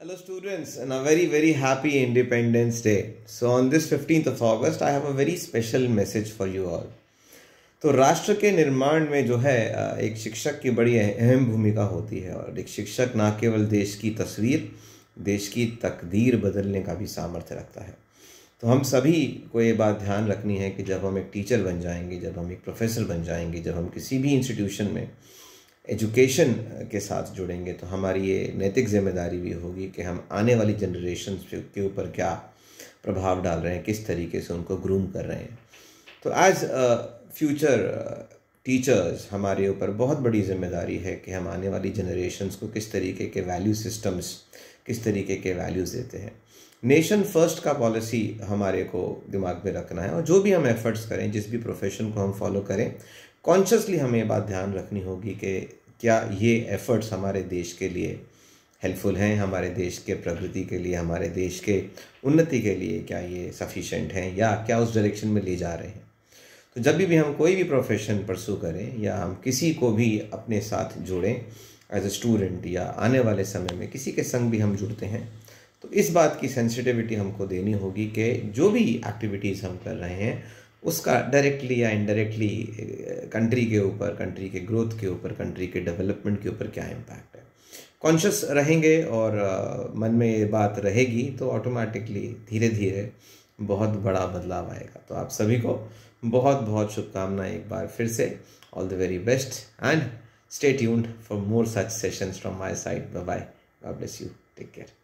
Hello students and a very very happy Independence Day. So on this 15th of August I have a very special message for you all. तो राष्ट्र के निर्माण में जो है एक शिक्षक की बड़ी अहम भूमिका होती है और एक शिक्षक ना केवल देश की तस्वीर देश की तकदीर बदलने का भी सामर्थ्य रखता है तो हम सभी को ये बात ध्यान रखनी है कि जब हम एक टीचर बन जाएंगे जब हम एक प्रोफेसर बन जाएंगे जब हम किसी भी इंस्टीट्यूशन में एजुकेशन uh, के साथ जुड़ेंगे तो हमारी ये नैतिक जिम्मेदारी भी होगी कि हम आने वाली जनरेशन के ऊपर क्या प्रभाव डाल रहे हैं किस तरीके से उनको ग्रूम कर रहे हैं तो एज फ्यूचर टीचर्स हमारे ऊपर बहुत बड़ी जिम्मेदारी है कि हम आने वाली जनरेशन को किस तरीके के वैल्यू सिस्टम्स किस तरीके के वैल्यूज़ देते हैं नेशन फर्स्ट का पॉलिसी हमारे को दिमाग में रखना है और जो भी हम एफर्ट्स करें जिस भी प्रोफेशन को हम फॉलो करें कॉन्शियसली हमें ये बात ध्यान रखनी होगी कि क्या ये एफ़र्ट्स हमारे देश के लिए हेल्पफुल हैं हमारे देश के प्रगति के लिए हमारे देश के उन्नति के लिए क्या ये सफिशेंट हैं या क्या उस डायरेक्शन में ले जा रहे हैं तो जब भी हम कोई भी प्रोफेशन परसू करें या हम किसी को भी अपने साथ जोड़ें एज ए स्टूडेंट या आने वाले समय में किसी के संग भी हम जुड़ते हैं तो इस बात की सेंसिटिविटी हमको देनी होगी कि जो भी एक्टिविटीज़ हम कर रहे हैं उसका डायरेक्टली या इनडायरेक्टली कंट्री के ऊपर कंट्री के ग्रोथ के ऊपर कंट्री के डेवलपमेंट के ऊपर क्या इम्पैक्ट है कॉन्शियस रहेंगे और मन में ये बात रहेगी तो ऑटोमेटिकली धीरे धीरे बहुत बड़ा बदलाव आएगा तो आप सभी को बहुत बहुत शुभकामनाएं एक बार फिर से all the very best and stay tuned for more such sessions from my side bye bye God bless you take care